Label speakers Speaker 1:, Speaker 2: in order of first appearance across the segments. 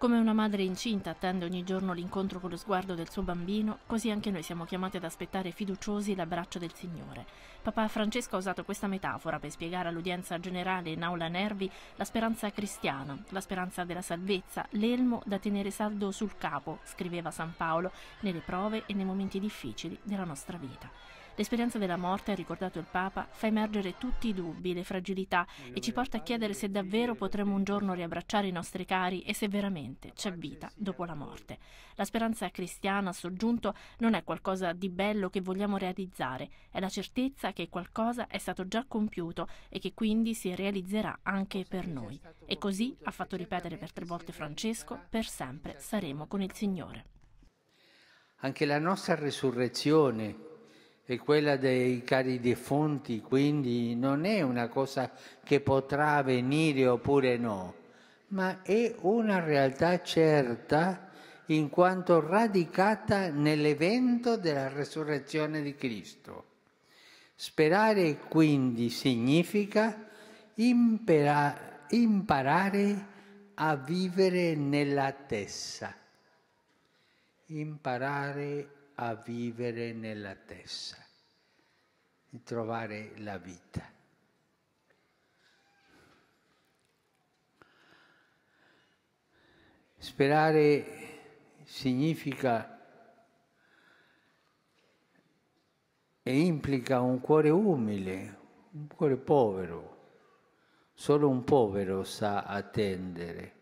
Speaker 1: Come una madre incinta attende ogni giorno l'incontro con lo sguardo del suo bambino, così anche noi siamo chiamati ad aspettare fiduciosi l'abbraccio del Signore. Papà Francesco ha usato questa metafora per spiegare all'udienza generale in aula Nervi la speranza cristiana, la speranza della salvezza, l'elmo da tenere saldo sul capo, scriveva San Paolo, nelle prove e nei momenti difficili della nostra vita. L'esperienza della morte, ha ricordato il Papa, fa emergere tutti i dubbi, le fragilità e ci porta a chiedere se davvero potremo un giorno riabbracciare i nostri cari e se veramente c'è vita dopo la morte. La speranza cristiana, soggiunto, non è qualcosa di bello che vogliamo realizzare, è la certezza che qualcosa è stato già compiuto e che quindi si realizzerà anche per noi. E così, ha fatto ripetere per tre volte Francesco, per sempre saremo con il Signore.
Speaker 2: Anche la nostra resurrezione e quella dei cari defunti, quindi non è una cosa che potrà avvenire oppure no, ma è una realtà certa in quanto radicata nell'evento della resurrezione di Cristo. Sperare quindi significa impera- imparare a vivere nell'attesa, imparare a vivere nella testa, di trovare la vita. Sperare significa e implica un cuore umile, un cuore povero. Solo un povero sa attendere.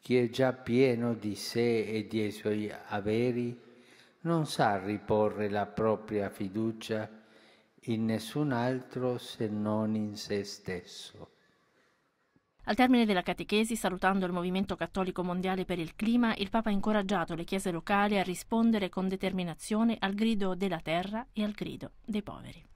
Speaker 2: Chi è già pieno di sé e dei suoi averi non sa riporre la propria fiducia in nessun altro se non in se stesso.
Speaker 1: Al termine della catechesi, salutando il Movimento Cattolico Mondiale per il Clima, il Papa ha incoraggiato le chiese locali a rispondere con
Speaker 2: determinazione al grido della terra e al grido dei poveri.